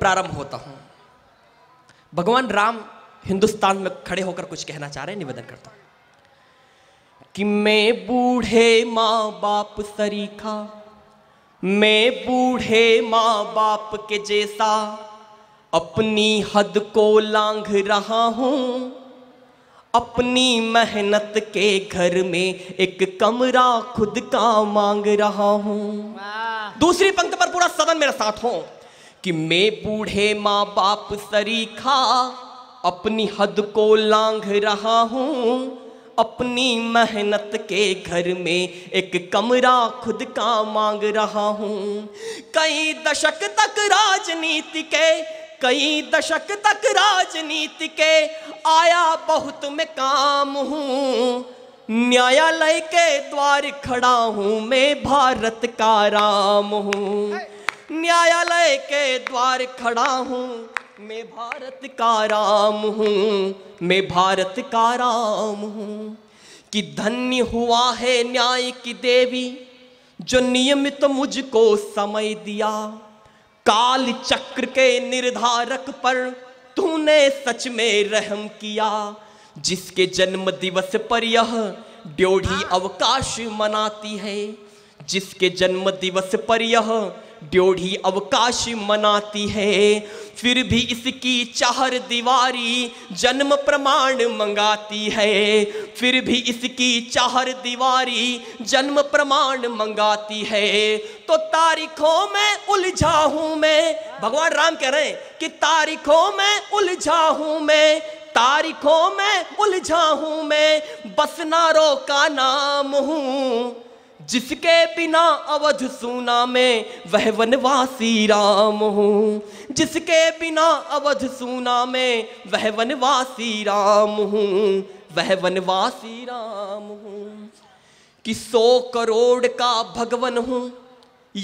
प्रारंभ होता हूं भगवान राम हिंदुस्तान में खड़े होकर कुछ कहना चाह रहे हैं निवेदन करता हूं कि मैं बूढ़े माँ बाप सरीखा मैं बूढ़े माँ बाप के जैसा अपनी हद को लांघ रहा हूं अपनी मेहनत के घर में एक कमरा खुद का मांग रहा हूं दूसरी पंक्त पर पूरा सदन मेरा साथ हो कि मैं बूढ़े माँ बाप सरीखा अपनी हद को लांघ रहा हूँ अपनी मेहनत के घर में एक कमरा खुद का मांग रहा हूँ कई दशक तक राजनीति के कई दशक तक राजनीति के आया बहुत मैं काम हूँ न्यायालय के द्वार खड़ा हूँ मैं भारत का राम हूँ न्यायालय के द्वार खड़ा हूँ मैं भारत का राम हूँ मैं भारत का राम हूँ कि धन्य हुआ है न्याय की देवी जो नियमित मुझको समय दिया काल चक्र के निर्धारक पर तूने सच में रहम किया जिसके जन्म दिवस पर यह ड्योढ़ी अवकाश मनाती है जिसके जन्म दिवस पर यह ड्योढ़ी अवकाश मनाती है फिर भी इसकी चार दीवारी जन्म प्रमाण मंगाती है फिर भी इसकी चार दीवारी जन्म प्रमाण मंगाती है तो तारीखों में उलझा हूँ मैं भगवान राम कह रहे हैं कि तारीखों में उलझा हूँ मैं तारीखों में उलझा हूँ मैं बसना रो का नाम हूँ जिसके बिना अवध सुना में वह वनवासी राम हूँ जिसके बिना अवध सुना में वह वनवासी राम हूँ वह वनवासी राम हूँ कि सौ करोड़ का भगवन हूँ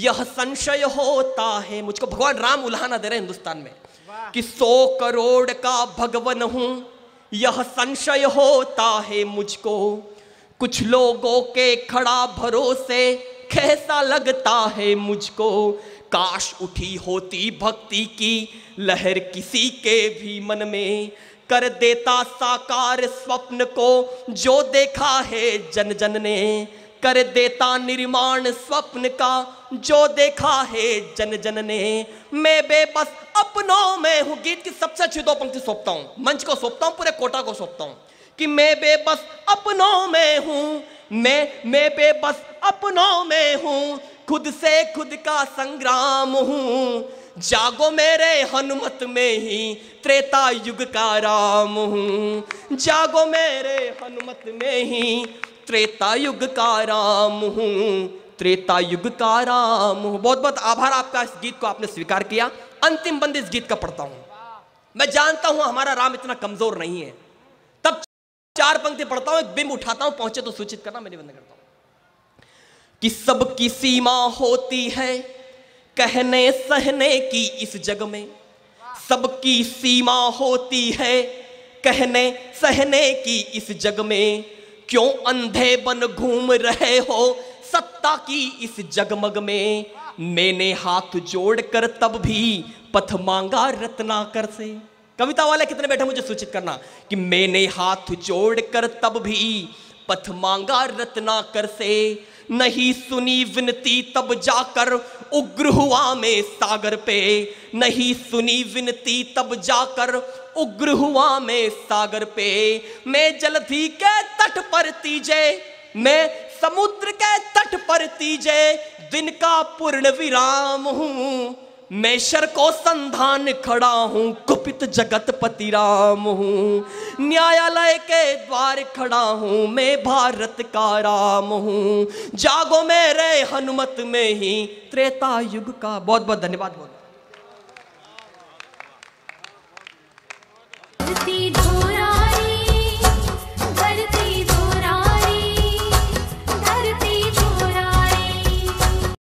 यह संशय होता है मुझको भगवान राम उल्हाना दे रहे हिंदुस्तान में कि सौ करोड़ का भगवन हूँ यह संशय होता है मुझको कुछ लोगों के खड़ा भरोसे कैसा लगता है मुझको काश उठी होती भक्ति की लहर किसी के भी मन में कर देता साकार स्वप्न को जो देखा है जन जन ने कर देता निर्माण स्वप्न का जो देखा है जन जन ने मैं बेबस अपनों में हूँ गीत की सबसे अच्छी दो पंक्ति सौंपता हूँ मंच को सौंपता हूँ पूरे कोटा को सौंपता हूँ कि मैं बेबस अपनों में हूँ मैं मैं बेबस अपनों में हूँ खुद से खुद का संग्राम हूँ जागो मेरे हनुमत में ही त्रेता युग का राम हूँ जागो मेरे हनुमत में ही त्रेता युग का राम हूँ त्रेता युग का राम हूँ बहुत बहुत आभार आपका इस गीत को आपने स्वीकार किया अंतिम बंद इस गीत का पढ़ता हूँ मैं जानता हूँ हमारा राम इतना कमज़ोर नहीं है चार पंक्ति पढ़ता हूं एक बिंब उठाता हूं पहुंचे तो सूचित करना मैं निबंध करता हूं कि सबकी सीमा होती है कहने सहने की इस जग में सबकी सीमा होती है कहने सहने की इस जग में क्यों अंधे बन घूम रहे हो सत्ता की इस जगमग में मैंने हाथ जोड़कर तब भी पथ मांगा रत्नाकर से कविता वाले कितने बैठे मुझे सूचित करना कि मैंने हाथ जोड़ कर तब भी पथ मांगा रत्ना कर से नहीं सुनी विनती तब जाकर उग्र हुआ मैं सागर पे नहीं सुनी विनती तब जाकर उग्र हुआ मैं सागर पे मैं जलधि के तट पर तीजे मैं समुद्र के तट पर तीजे दिन का पूर्ण विराम हूं मैं शर को संधान खड़ा हूं जगत पति राम हूँ न्यायालय के द्वार खड़ा हूँ मैं भारत का राम हूँ जागो में रे हनुमत में ही त्रेता युग का बहुत बहुत धन्यवाद बोल